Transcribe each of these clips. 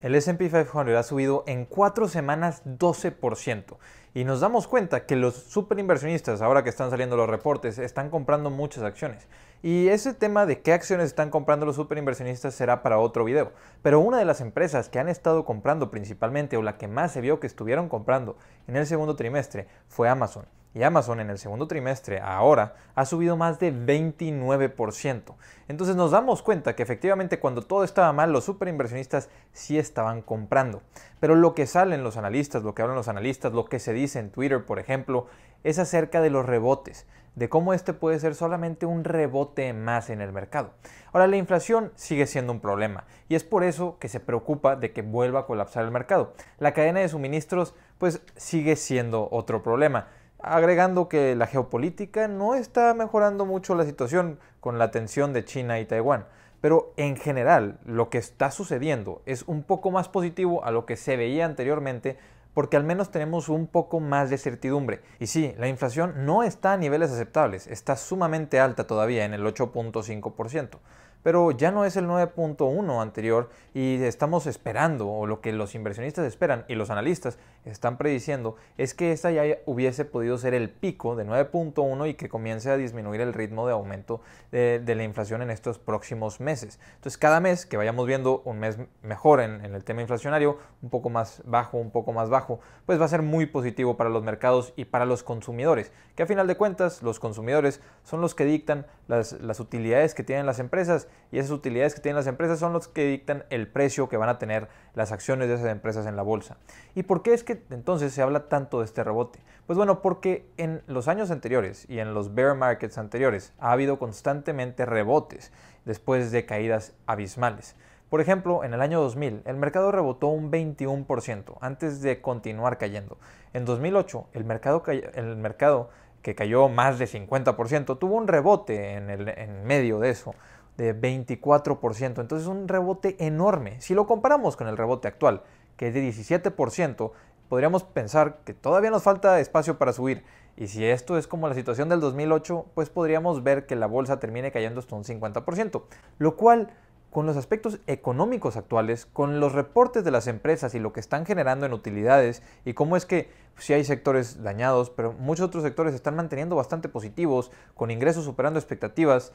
El SP 500 ha subido en 4 semanas 12% y nos damos cuenta que los superinversionistas, ahora que están saliendo los reportes, están comprando muchas acciones. Y ese tema de qué acciones están comprando los superinversionistas será para otro video. Pero una de las empresas que han estado comprando principalmente o la que más se vio que estuvieron comprando en el segundo trimestre fue Amazon. Y Amazon en el segundo trimestre, ahora, ha subido más de 29%. Entonces nos damos cuenta que efectivamente cuando todo estaba mal, los superinversionistas sí estaban comprando. Pero lo que salen los analistas, lo que hablan los analistas, lo que se dice en Twitter, por ejemplo, es acerca de los rebotes, de cómo este puede ser solamente un rebote más en el mercado. Ahora, la inflación sigue siendo un problema y es por eso que se preocupa de que vuelva a colapsar el mercado. La cadena de suministros pues sigue siendo otro problema agregando que la geopolítica no está mejorando mucho la situación con la tensión de China y Taiwán. Pero en general, lo que está sucediendo es un poco más positivo a lo que se veía anteriormente porque al menos tenemos un poco más de certidumbre. Y sí, la inflación no está a niveles aceptables, está sumamente alta todavía en el 8.5% pero ya no es el 9.1 anterior y estamos esperando, o lo que los inversionistas esperan y los analistas están prediciendo, es que esta ya hubiese podido ser el pico de 9.1 y que comience a disminuir el ritmo de aumento de, la inflación en estos próximos meses. Entonces, cada mes que vayamos viendo un mes mejor en, el tema inflacionario, un poco más bajo, un poco más bajo, pues va a ser muy positivo para los mercados y para los consumidores, que a final de cuentas los consumidores son los que dictan las utilidades que tienen las empresas y esas utilidades que tienen las empresas son los que dictan el precio que van a tener las acciones de esas empresas en la bolsa. ¿Y por qué es que entonces se habla tanto de este rebote? Pues bueno, porque en los años anteriores y en los bear markets anteriores ha habido constantemente rebotes después de caídas abismales. Por ejemplo, en el año 2000 el mercado rebotó un 21% antes de continuar cayendo. En 2008 el mercado, el mercado que cayó más de 50% tuvo un rebote en medio de eso de 24%. Entonces un rebote enorme. Si lo comparamos con el rebote actual, que es de 17%, podríamos pensar que todavía nos falta espacio para subir. Y si esto es como la situación del 2008, pues podríamos ver que la bolsa termine cayendo hasta un 50%, lo cual con los aspectos económicos actuales, con los reportes de las empresas y lo que están generando en utilidades y cómo es que si pues, hay sectores dañados, pero muchos otros sectores están manteniendo bastante positivos, con ingresos superando expectativas,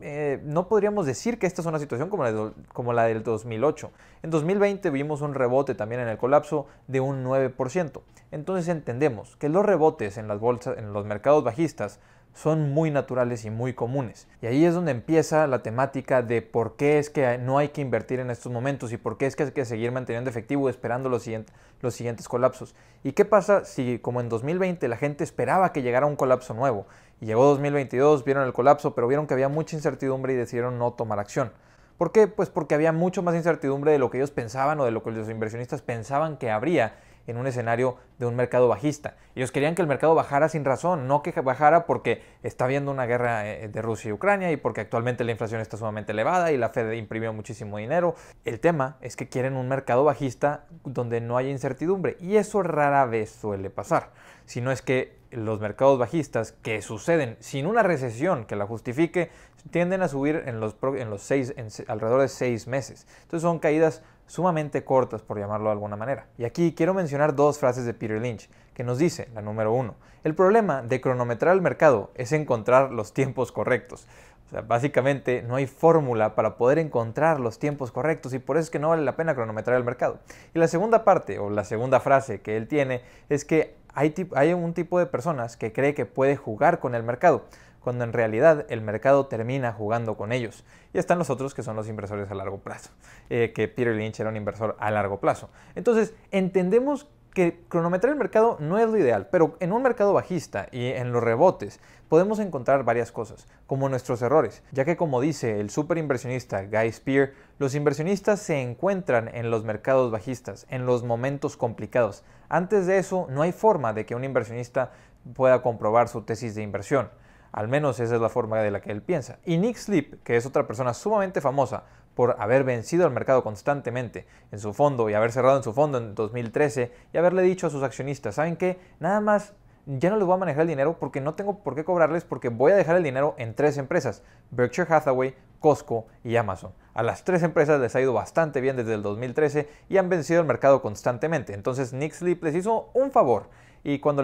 eh, no podríamos decir que esta es una situación como la, como la del 2008. En 2020 vimos un rebote también en el colapso de un 9%. Entonces entendemos que los rebotes en las bolsas, en los mercados bajistas, son muy naturales y muy comunes. Y ahí es donde empieza la temática de por qué es que no hay que invertir en estos momentos y por qué es que hay que seguir manteniendo efectivo esperando los, siguientes, los siguientes colapsos. ¿Y qué pasa si como en 2020 la gente esperaba que llegara un colapso nuevo? Y llegó 2022, vieron el colapso, pero vieron que había mucha incertidumbre y decidieron no tomar acción. ¿Por qué? Pues porque había mucho más incertidumbre de lo que ellos pensaban o de lo que los inversionistas pensaban que habría en un escenario de un mercado bajista. Ellos querían que el mercado bajara sin razón, no que bajara porque está habiendo una guerra eh, de Rusia y Ucrania y porque actualmente la inflación está sumamente elevada y la Fed imprimió muchísimo dinero. El tema es que quieren un mercado bajista donde no haya incertidumbre y eso rara vez suele pasar. Si no es que los mercados bajistas que suceden sin una recesión que la justifique tienden a subir en los, en seis, en, alrededor de seis meses. Entonces son caídas sumamente cortas, por llamarlo de alguna manera. Y aquí quiero mencionar dos frases de Peter Lynch, que nos dice, la número uno, el problema de cronometrar el mercado es encontrar los tiempos correctos. O sea, básicamente no hay fórmula para poder encontrar los tiempos correctos y por eso es que no vale la pena cronometrar el mercado. Y la segunda parte, o la segunda frase que él tiene, es que hay, hay un tipo de personas que cree que puede jugar con el mercado cuando en realidad el mercado termina jugando con ellos. Y están los otros que son los inversores a largo plazo, eh, que Peter Lynch era un inversor a largo plazo. Entonces, entendemos que cronometrar el mercado no es lo ideal, pero en un mercado bajista y en los rebotes podemos encontrar varias cosas, como nuestros errores, ya que como dice el super inversionista Guy Spear, los inversionistas se encuentran en los mercados bajistas, en los momentos complicados. Antes de eso, no hay forma de que un inversionista pueda comprobar su tesis de inversión. Al menos esa es la forma de la que él piensa. Y Nick Sleep, que es otra persona sumamente famosa por haber vencido al mercado constantemente en su fondo y haber cerrado en su fondo en 2013 y haberle dicho a sus accionistas, ¿saben qué? Nada más ya no les voy a manejar el dinero porque no tengo por qué cobrarles porque voy a dejar el dinero en tres empresas, Berkshire Hathaway, Costco y Amazon. A las tres empresas les ha ido bastante bien desde el 2013 y han vencido el mercado constantemente. Entonces Nick Sleep les hizo un favor. Y cuando,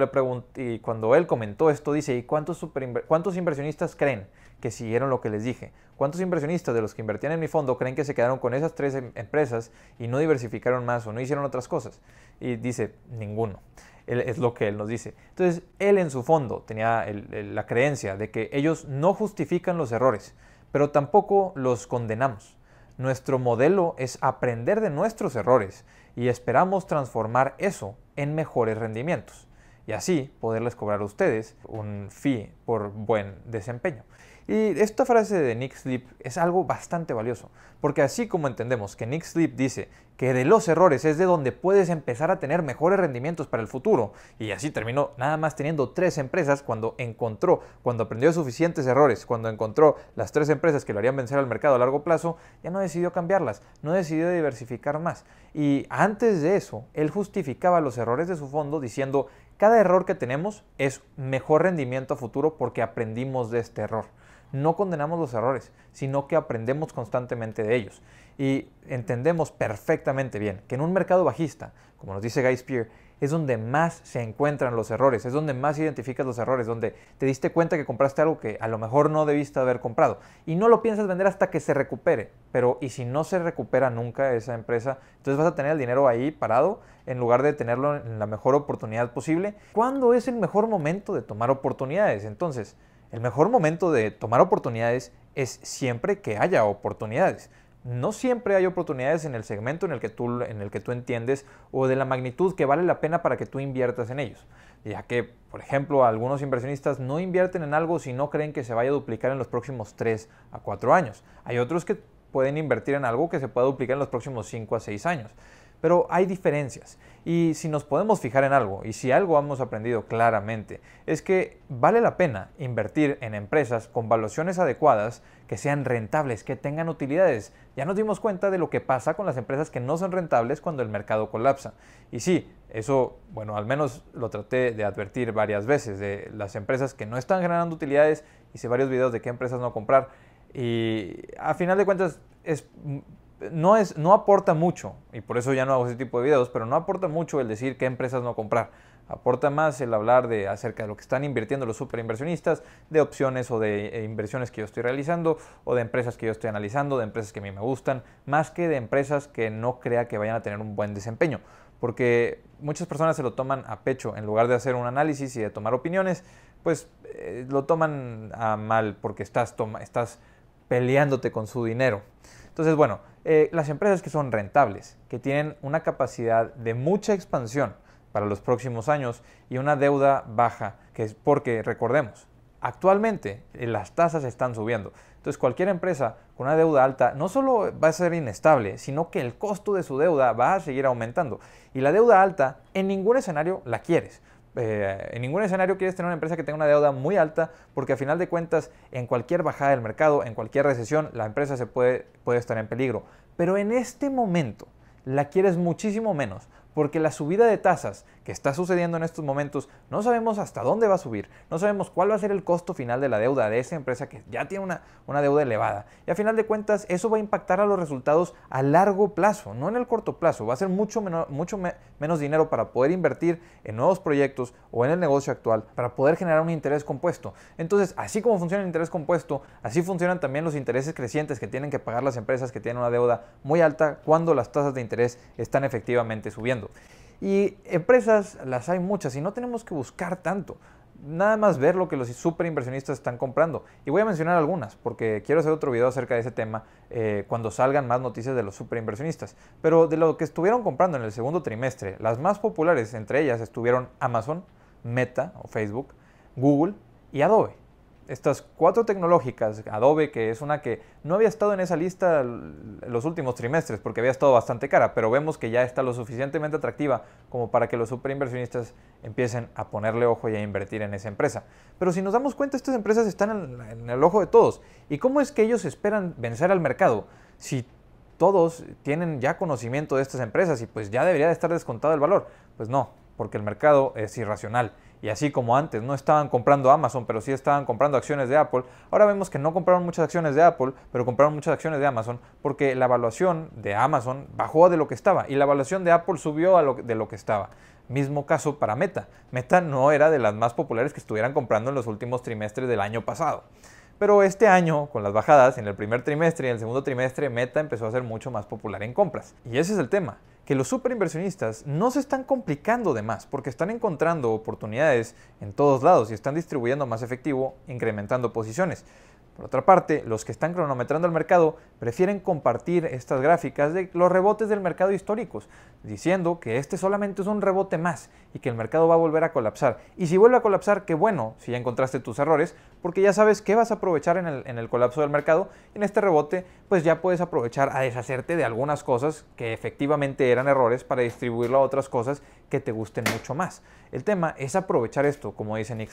cuando él comentó esto, dice, ¿y cuántos, inversionistas creen que siguieron lo que les dije? ¿Cuántos inversionistas de los que invertían en mi fondo creen que se quedaron con esas tres em-, empresas y no diversificaron más o no hicieron otras cosas? Y dice, ninguno. es lo que él nos dice. Entonces, él en su fondo tenía la creencia de que ellos no justifican los errores pero tampoco los condenamos. Nuestro modelo es aprender de nuestros errores y esperamos transformar eso en mejores rendimientos y así poderles cobrar a ustedes un fee por buen desempeño. Y esta frase de Nick Sleep es algo bastante valioso, porque así como entendemos que Nick Sleep dice que de los errores es de donde puedes empezar a tener mejores rendimientos para el futuro, y así terminó nada más teniendo tres empresas cuando encontró, cuando aprendió suficientes errores, cuando encontró las tres empresas que lo harían vencer al mercado a largo plazo, ya no decidió cambiarlas, no decidió diversificar más. Y antes de eso, él justificaba los errores de su fondo diciendo, cada error que tenemos es mejor rendimiento a futuro porque aprendimos de este error no condenamos los errores, sino que aprendemos constantemente de ellos. Y entendemos perfectamente bien que en un mercado bajista, como nos dice Guy Spear, es donde más se encuentran los errores, es donde más identificas los errores, donde te diste cuenta que compraste algo que a lo mejor no debiste haber comprado y no lo piensas vender hasta que se recupere, pero y si no se recupera nunca esa empresa, entonces vas a tener el dinero ahí parado en lugar de tenerlo en la mejor oportunidad posible. ¿Cuándo es el mejor momento de tomar oportunidades? Entonces, el mejor momento de tomar oportunidades es siempre que haya oportunidades. No siempre hay oportunidades en el segmento en el que tú, entiendes o de la magnitud que vale la pena para que tú inviertas en ellos. Ya que, por ejemplo, algunos inversionistas no invierten en algo si no creen que se vaya a duplicar en los próximos 3 a 4 años. Hay otros que pueden invertir en algo que se pueda duplicar en los próximos 5 a 6 años. Pero hay diferencias. Y si nos podemos fijar en algo, y si algo hemos aprendido claramente, es que vale la pena invertir en empresas con valuaciones adecuadas, que sean rentables, que tengan utilidades. Ya nos dimos cuenta de lo que pasa con las empresas que no son rentables cuando el mercado colapsa. Y sí, eso, bueno, al menos lo traté de advertir varias veces, de las empresas que no están generando utilidades, hice varios videos de qué empresas no comprar. Y a final de cuentas es no, es, no aporta mucho, y por eso ya no hago ese tipo de videos, pero no aporta mucho el decir qué empresas no comprar. Aporta más el hablar de, acerca de lo que están invirtiendo los superinversionistas, de opciones o de eh, inversiones que yo estoy realizando, o de empresas que yo estoy analizando, de empresas que a mí me gustan, más que de empresas que no crea que vayan a tener un buen desempeño. Porque muchas personas se lo toman a pecho, en lugar de hacer un análisis y de tomar opiniones, pues eh, lo toman a mal porque estás, toma, estás peleándote con su dinero. Entonces, bueno, eh, las empresas que son rentables, que tienen una capacidad de mucha expansión para los próximos años y una deuda baja, que es porque, recordemos, actualmente eh, las tasas están subiendo. Entonces cualquier empresa con una deuda alta no solo va a ser inestable, sino que el costo de su deuda va a seguir aumentando. Y la deuda alta en ningún escenario la quieres. Eh, en ningún escenario quieres tener una empresa que tenga una deuda muy alta, porque a final de cuentas, en cualquier bajada del mercado, en cualquier recesión, la empresa se puede, puede estar en peligro. Pero en este momento la quieres muchísimo menos, porque la subida de tasas que está sucediendo en estos momentos no sabemos hasta dónde va a subir, no sabemos cuál va a ser el costo final de la deuda de esa empresa que ya tiene una, una deuda elevada. Y a final de cuentas eso va a impactar a los resultados a largo plazo, no en el corto plazo, va a ser mucho, menos dinero para poder invertir en nuevos proyectos o en el negocio actual, para poder generar un interés compuesto. Entonces, así como funciona el interés compuesto, así funcionan también los intereses crecientes que tienen que pagar las empresas que tienen una deuda muy alta cuando las tasas de interés están efectivamente subiendo. Y empresas las hay muchas y no tenemos que buscar tanto. Nada más ver lo que los superinversionistas están comprando. Y voy a mencionar algunas porque quiero hacer otro video acerca de ese tema eh, cuando salgan más noticias de los superinversionistas Pero de lo que estuvieron comprando en el segundo trimestre, las más populares entre ellas estuvieron Amazon, Meta o Facebook, Google y Adobe estas cuatro tecnológicas, Adobe, que es una que no había estado en esa lista los últimos trimestres porque había estado bastante cara, pero vemos que ya está lo suficientemente atractiva como para que los superinversionistas empiecen a ponerle ojo y a invertir en esa empresa. Pero si nos damos cuenta, estas empresas están en, en el ojo de todos. ¿Y cómo es que ellos esperan vencer al mercado? Si todos tienen ya conocimiento de estas empresas y pues ya debería de estar descontado el valor. Pues no, porque el mercado es irracional. Y así como antes no estaban comprando Amazon, pero sí estaban comprando acciones de Apple, ahora vemos que no compraron muchas acciones de Apple, pero compraron muchas acciones de Amazon porque la evaluación de Amazon bajó de lo que estaba y la evaluación de Apple subió a de lo que estaba. Mismo caso para Meta. Meta no era de las más populares que estuvieran comprando en los últimos trimestres del año pasado. Pero este año, con las bajadas en el primer trimestre y en el segundo trimestre, Meta empezó a ser mucho más popular en compras. Y ese es el tema, que los superinversionistas no se están complicando de más porque están encontrando oportunidades en todos lados y están distribuyendo más efectivo, incrementando posiciones. Por otra parte, los que están cronometrando el mercado prefieren compartir estas gráficas de los rebotes del mercado históricos, diciendo que este solamente es un rebote más y que el mercado va a volver a colapsar. Y si vuelve a colapsar, qué bueno si ya encontraste tus errores, porque ya sabes qué vas a aprovechar en el, colapso del mercado. en este rebote, pues ya puedes aprovechar a deshacerte de algunas cosas que efectivamente eran errores para distribuirlo a otras cosas que te gusten mucho más. El tema es aprovechar esto, como dice Nick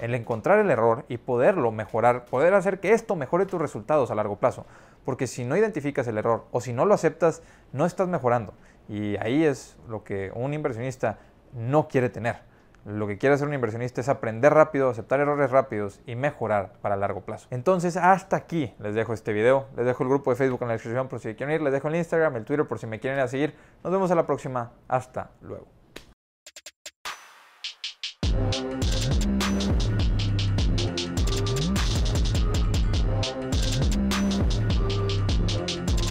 el encontrar el error y poderlo mejorar, poder hacer que esto mejore tus resultados a largo plazo. Porque si no identificas el error o si no lo aceptas, no estás mejorando. Y ahí es lo que un inversionista no quiere tener. Lo que quiere hacer un inversionista es aprender rápido, aceptar errores rápidos y mejorar para largo plazo. Entonces, hasta aquí les dejo este video. Les dejo el grupo de Facebook en la descripción por si quieren ir. Les dejo el Instagram, el Twitter por si me quieren ir seguir. Nos vemos a la próxima. Hasta luego.